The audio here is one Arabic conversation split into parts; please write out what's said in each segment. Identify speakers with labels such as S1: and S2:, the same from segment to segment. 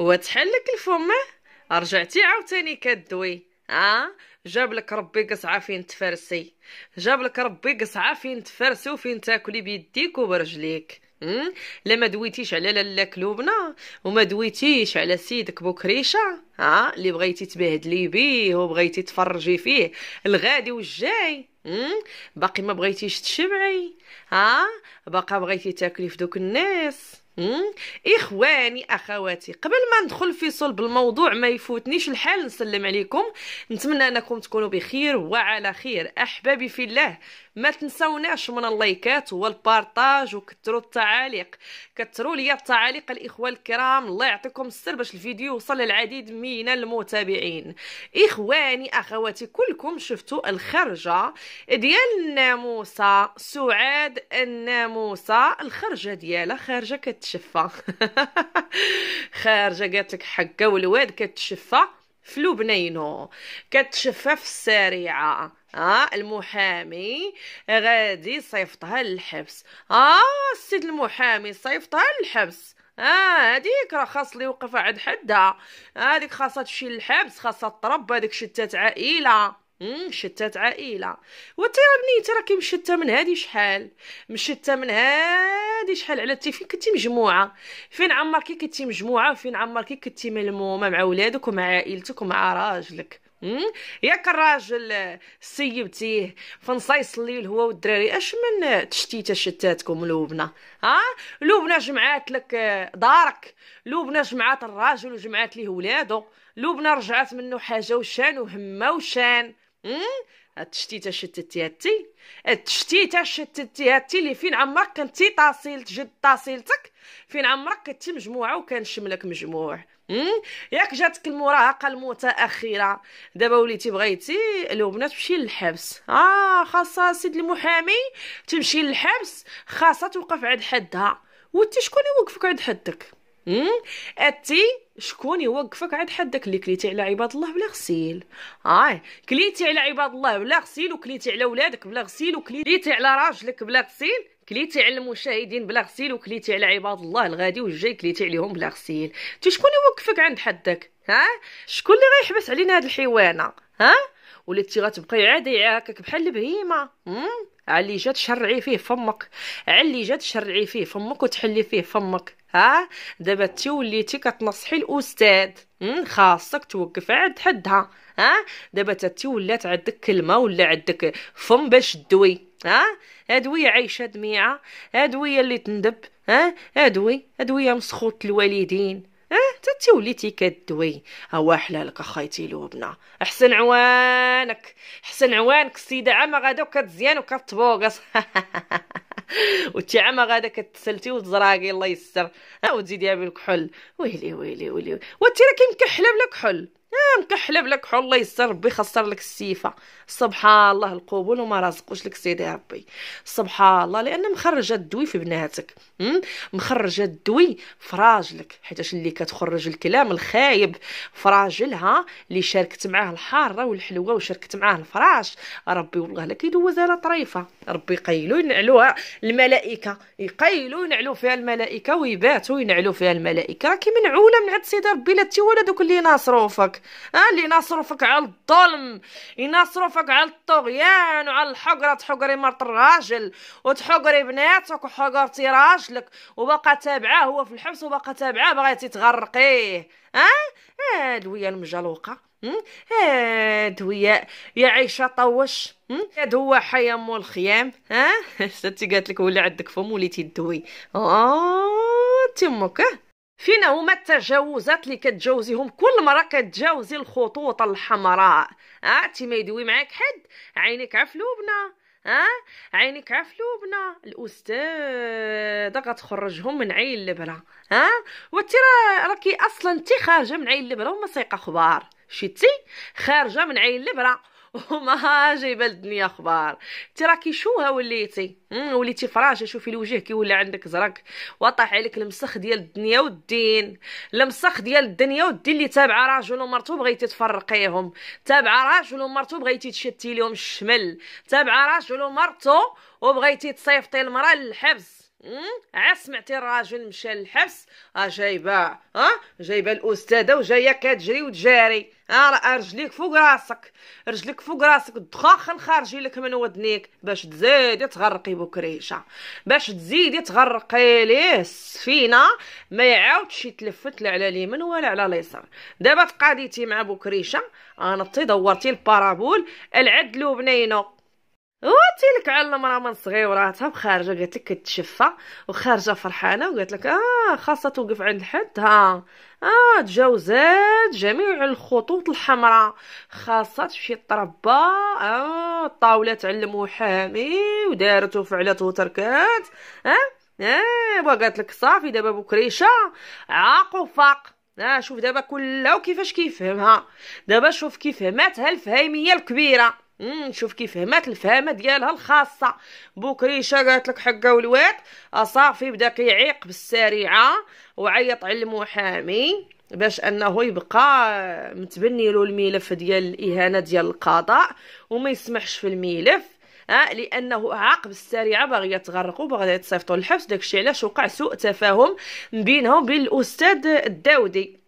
S1: وتحل لك الفم رجعتي عاوتاني كدوي اه جاب لك ربي قصعه فين تفرسي جاب لك ربي قصعه فين تفرسي وفين تاكلي بيديك وبرجليك لا ما دويتيش على لاله كلوبنا وما دويتيش على سيدك بوكريشه ها آه؟ اللي بغيتي تبهدلي بيه وبغيتي تفرجي فيه الغادي والجاي باقي ما بغيتيش تشبعي ها آه؟ باقا بغيتي تاكلي في دوك الناس اخواني اخواتي قبل ما ندخل في صلب الموضوع ما يفوتنيش الحال نسلم عليكم نتمنى انكم تكونوا بخير وعلى خير احبابي في الله ما تنساوناش من اللايكات والبارطاج وكثروا التعاليق كثروا لي التعاليق الاخوه الكرام الله يعطيكم السر باش الفيديو وصل للعديد من المتابعين اخواني اخواتي كلكم شفتوا الخرجه ديال الناموسه سعاد الناموسه الخرجه ديالها خارجه كتشفى خارجه قالت لك حقه والواد كتشفى في لبنينو كتشفى في السريعه اه المحامي غادي يصيفطها للحبس اه السيد المحامي صيفطها للحبس اه هذيك راه خاص اللي يوقف عند حدها اه، هذيك آه خاصها تمشي للحبس خاصها تطرب هذيك شتات عائله مم شتات عائله وانت راه راكي مشته من هادي شحال مشته من هادي شحال على تي فين كنتي مجموعه فين عمرك كنتي مجموعه وفين عمرك كنتي ملمومه مع ولادك ومع عائلتك ومع راجلك ياك الراجل سيبتيه فنصيص الليل هو والدراري اش من تشتيته شتاتكم لوبنا ها لوبنا جمعات لك دارك لوبنا جمعات الراجل وجمعات ليه ولادو لوبنا رجعت منه حاجه وشان وهمه وشان التشتيته هاتي التشتيته هاتي اللي فين عمرك كنتي تصيلت جد تاصيلتك فين عمرك كنتي مجموعه وكان شملك مجموع ياك جاتك المراهقه المتاخره دابا وليتي بغيتي لبنى تمشي للحبس اه خاصها سيد المحامي تمشي للحبس خاصها توقف عند حدها وانت شكون يوقفك عند حدك اتي شكون يوقفك عاد حدك اللي كليتي على عباد الله بلا غسيل اه كليتي على عباد الله بلا غسيل وكليتي على ولادك بلا غسيل وكليتي على راجلك بلا غسيل كليتي على المشاهدين بلا غسيل وكليتي على عباد الله الغادي والجاي كليتي عليهم بلا غسيل انت شكون يوقفك عند حدك ها شكون اللي غيحبس علينا هاد الحيوانه ها وليتي غتبقاي عادي يعاكك بحال البهيمه علي جات تشرعي فيه فمك علي جات تشرعي فيه فمك وتحلي فيه فمك ها دابا انت وليتي كتنصحي الاستاذ خاصك توقف عند حدها ها دابا تاتي ولات عندك كلمه ولا عندك فم باش دوي ها ادويه عايشه دميعه ادويه اللي تندب ها ادوي ادويه مسخوط الوالدين حتى انت وليتي كدوي هوا حلالك اخايتي لوبنا احسن عوانك احسن عوانك السيده عما غادا وكتزيان وكتبوغص وتي عما غادا كتسلتي وتزراقي الله يستر ها وتزيديها بالكحل ويلي ويلي ويلي وانت راكي مكحله بلا كحل آه مكحله كحول الله يسر ربي خسر لك السيفه سبحان الله القبول وما رزقوش لك سيدي ربي سبحان الله لان مخرجه الدوي في بناتك مخرجه الدوي في راجلك حيتاش اللي كتخرج الكلام الخايب في راجلها اللي شاركت معاه الحاره والحلوه وشاركت معاه الفراش ربي والله لا كيدوز على طريفه ربي يقيلو ينعلوها الملائكه يقيلو ينعلو فيها الملائكه ويباتو ينعلو فيها الملائكه راكي منعوله من عند سيدي ربي لا تي ولا دوك اللي ناصروفك ديالك اللي ينصرفك على الظلم ينصرفك على الطغيان وعلى الحقرة تحقري مرت الراجل وتحقري بناتك وحقرتي راجلك وباقا تابعاه هو في الحبس وباقا تابعاه بغيتي تغرقيه ها أه؟ ادويه المجلوقه ادوية يا عيشة طوش هاد هو حي مو الخيام ها ستي قالت لك ولا عندك فم وليتي دوي اه تمك فينا هما التجاوزات اللي كتجاوزيهم كل مره كتجاوزي الخطوط الحمراء عرفتي ما يدوي معاك حد عينك عفلوبنا ها عينك عفلوبنا الاستاذ غتخرجهم من عين البره ها وانت راكي اصلا انت خارجه من عين البره وما سايقه اخبار شتي خارجه من عين البره وما جايبه الدنيا اخبار انت راكي شوها وليتي وليتي فراشه شوفي الوجه كيولي عندك زرق وطاح عليك المسخ ديال الدنيا والدين المسخ ديال الدنيا والدين اللي تابعه راجل ومرته بغيتي تفرقيهم تابعه راجل ومرته بغيتي تشتي لهم الشمل تابعه راجل ومرته وبغيتي تصيفطي المراه للحبس عاد سمعتي الراجل مشى للحبس اه جايبه اه جايبه الاستاذه وجايه كتجري وتجاري اه راه رجليك فوق راسك رجليك فوق راسك الدخاخن خارجي لك من ودنيك باش تزيدي تغرقي بكريشه باش تزيدي تغرقي ليه السفينه ما يعاودش يتلفت لا على اليمين ولا على اليسار دابا تقاديتي مع بكريشه انطي دورتي البارابول العدل بنينو واتي لك على المراه من صغيوراتها وخارجه قالت لك كتشفى وخارجه فرحانه وقالت لك اه خاصه توقف عند الحد ها اه تجاوزات جميع الخطوط الحمراء خاصه تمشي تربى اه الطاوله تعلم محامي ودارت وفعلت وتركات اه اه وقالت لك صافي دابا بكريشه عاق وفاق اه شوف دابا كلها وكيفاش كيفهمها دابا شوف كيفهماتها الفهيميه الكبيره مم. شوف كيف فهمات الفهمه ديالها الخاصه بكري قالت لك حقه والواد صافي بدا كيعيق بالسريعه وعيط على المحامي باش انه يبقى متبني له الملف ديال الاهانه ديال القضاء وما يسمحش في الملف ها آه، لانه عاق السريعه باغيه تغرقوا باغيه تصيفطوا للحبس داكشي علاش وقع سوء تفاهم بينهم وبين الاستاذ الداودي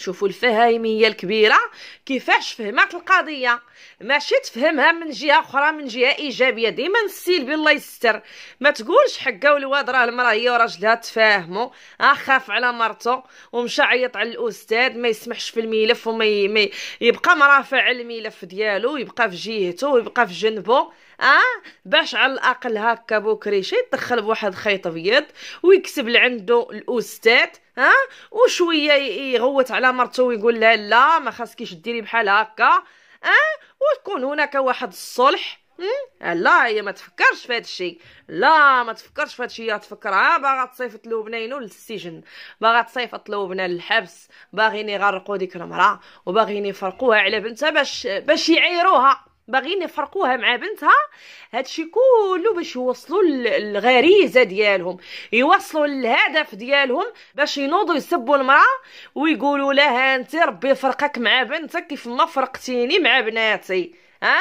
S1: شوفوا الفهايميه الكبيره كيفاش فهمات القضيه ماشي تفهمها من جهه اخرى من جهه ايجابيه ديما السلبي الله يستر ما تقولش حقا والواد راه المراه هي وراجلها تفاهموا اخاف آه، على مرته ومشى عيط على الاستاذ ما يسمحش في الملف وما ي... يبقى مرافع الملف ديالو يبقى في جهته ويبقى في جنبه اه باش على الاقل هكا شي يدخل بواحد خيط ابيض ويكسب لعندو الاستاذ ها وشويه يغوت على مرته ويقول لها لا ما خاصكيش ديري بحال هكا ها وتكون هناك واحد الصلح لا هي ما تفكرش في هذا الشيء لا ما تفكرش في هذا الشيء تفكرها باغا تصيفط له بنينو للسجن باغا تصيفط له بنا للحبس باغيين يغرقوا ديك المراه وباغيين يفرقوها على بنتها باش باش يعيروها باغيين يفرقوها مع بنتها هادشي كله باش يوصلوا للغريزه ديالهم يوصلوا للهدف ديالهم باش ينوضوا يسبوا المراه ويقولوا لها انت ربي فرقك مع بنتك كيف ما فرقتيني مع بناتي ها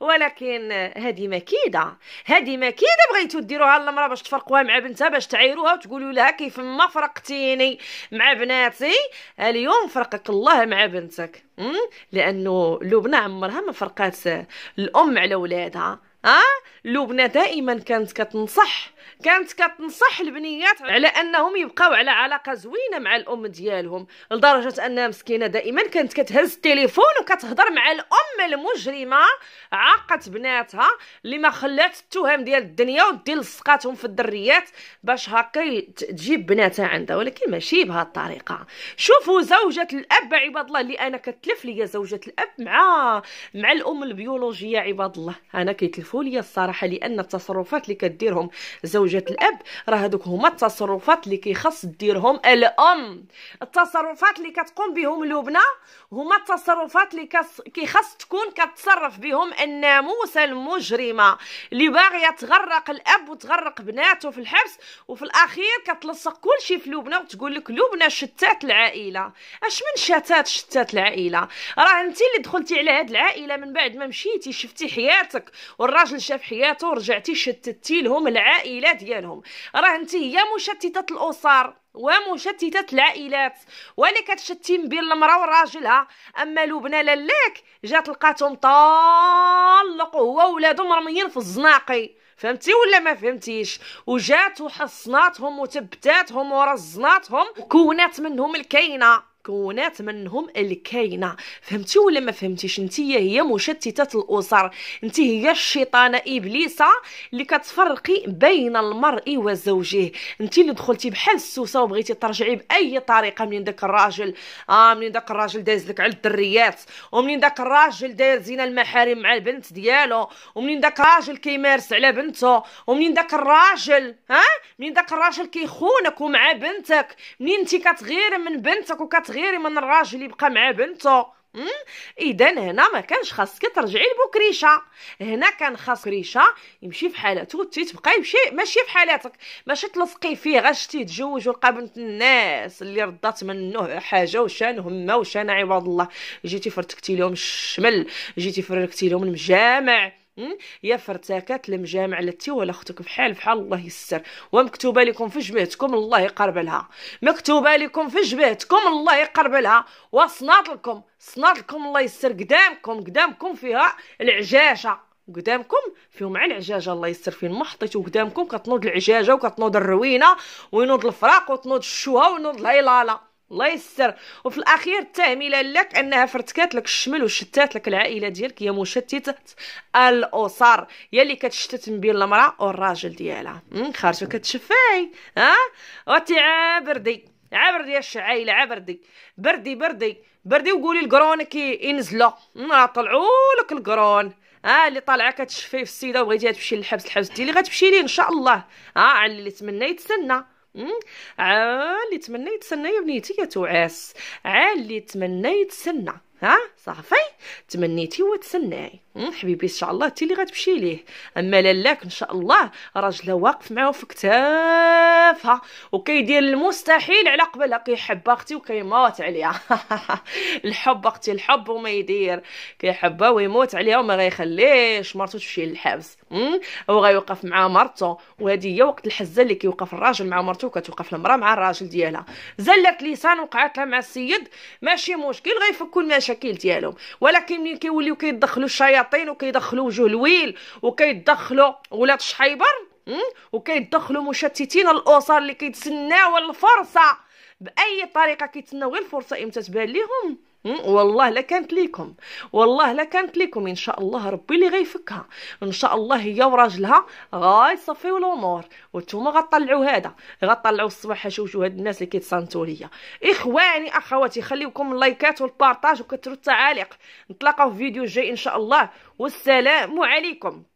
S1: ولكن هذه مكيده هذه مكيده بغيتو ديروها للمراه باش تفرقوها مع بنتها باش تعايروها وتقولوا لها كيف ما فرقتيني مع بناتي اليوم فرقك الله مع بنتك لانه لبنى عمرها ما فرقات الام على ولادها ها لبنى دائما كانت كتنصح كانت كتنصح البنيات على انهم يبقاو على علاقه زوينه مع الام ديالهم لدرجه انها مسكينه دائما كانت كتهز التليفون وكتهضر مع الام المجرمه عاقت بناتها اللي ما خلات التهم ديال الدنيا ودير لصقاتهم في الدريات باش هكا تجيب بناتها عندها ولكن ماشي بهذه الطريقه شوفوا زوجة الاب عباد الله اللي انا كتلف ليا زوجة الاب مع مع الام البيولوجيه عباد الله انا كيتلفوا ليا الصراحه لان التصرفات اللي كديرهم زوجة الاب راه هذوك هما التصرفات اللي كيخص ديرهم الام التصرفات اللي كتقوم بهم لبنى هما التصرفات اللي كيخص تكون كتصرف بهم الناموسه المجرمه اللي باغيه تغرق الاب وتغرق بناته في الحبس وفي الاخير كتلصق كل شيء في لبنى وتقول لك لبنى شتات العائله اش من شتات شتات العائله راه انت اللي دخلتي على هاد العائله من بعد ما مشيتي شفتي حياتك والراجل شاف حياته ورجعتي شتتي لهم العائله ديالهم راه انت هي مشتته الاسر ومشتتة العائلات ولا كتشتم بين المرأة وراجلها أما لبنى للاك جات لقاتهم طالق هو وولادو مرميين في الزناقي فهمتي ولا ما فهمتيش وجات وحصناتهم وتبتاتهم ورزناتهم وكونات منهم الكاينه المكونات منهم الكاينه فهمتي ولا ما فهمتيش انت هي مشتته الاسر انت هي الشيطانه إبليسة اللي كتفرقي بين المرء وزوجه انت اللي دخلتي بحال السوسه وبغيتي ترجعي باي طريقه منين داك الراجل اه منين داك الراجل داز لك على الدريات ومنين داك الراجل داير زينه المحارم مع البنت ديالو ومنين داك الراجل كيمارس على بنته ومنين داك الراجل ها منين داك الراجل كيخونك ومع بنتك منين انت كتغير من بنتك وكتغير غير من الراجل يبقى مع بنته اذا هنا ما كانش خاصك ترجعي لبكريشه هنا كان خاص كريشه يمشي في حالته وتي تبقى يمشي ماشي في حالاتك ماشي تلصقي فيه غاش شتي تزوج ولقى بنت الناس اللي ردات منه حاجه وشان هما وشان عباد الله جيتي فرتكتي لهم الشمل جيتي فركتي لهم المجامع يا فرتاكات المجامع التي ولا اختك بحال بحال الله يسر ومكتوبه لكم في جبهتكم الله يقرب لها مكتوبه لكم في جبهتكم الله يقرب لها وصنات لكم صنات لكم الله يسر قدامكم قدامكم فيها العجاجه قدامكم فيهم عين عجاجه الله يسر فين ما حطيتو قدامكم كتنوض العجاجه وكتنوض الروينه وينوض الفراق وتنوض الشوهه وينوض الهيلاله الله يستر وفي الاخير التهميله لك انها فرتكات لك الشمل وشتات لك العائله ديالك هي مشتته الاسر يا اللي كتشتت من بين المراه والراجل ديالها خارجه كتشفاي ها وتي عبردي عبردي يا الشعايله عبردي بردي بردي بردي وقولي القرون كي ينزلوا طلعوا لك القرون ها آه اللي طالعه كتشفي في السيده وبغيتيها تمشي للحبس الحبس ديالي غتمشي ليه ان شاء الله ها آه على اللي تمنى يتسنى اللي تمنى يتسنى يا بنيتي يا توعاس عاللي تمنى يتسنى ها صافي تمنيتي وتسناي حبيبي ان شاء الله انت اللي غتمشي ليه اما لالاك ان شاء الله راجلها واقف معاه في كتافها وكيدير المستحيل على قبلها كيحب اختي وكيموت عليها الحب اختي الحب وما يدير كيحبها ويموت عليها وما غيخليش مرتو تمشي للحبس هو غيوقف مع مرتو وهذه هي وقت الحزه اللي كيوقف الراجل مع مرتو وكتوقف المراه مع الراجل ديالها زلت لسان وقعت لها مع السيد ماشي مشكل غيفكوا المشاكل ديالهم ولكن ملي كيوليو كيدخلوا الشياطين الشياطين وكيدخلوا وجوه الويل وكيدخلوا ولاد شحيبر وكيدخلوا مشتتين الاسر اللي كيتسناو الفرصه باي طريقه كيتسناو غير الفرصه امتى تبان ليهم والله لا كانت ليكم والله لا كانت ليكم ان شاء الله ربي اللي غيفكها ان شاء الله هي وراجلها غيصفيو الامور وانتم غطلعوا هذا غطلعوا الصباح شوفوا هاد الناس اللي كيتصنتوا ليا اخواني اخواتي خليوكم اللايكات والبارطاج وكثروا التعاليق نتلاقاو في فيديو جاي ان شاء الله والسلام عليكم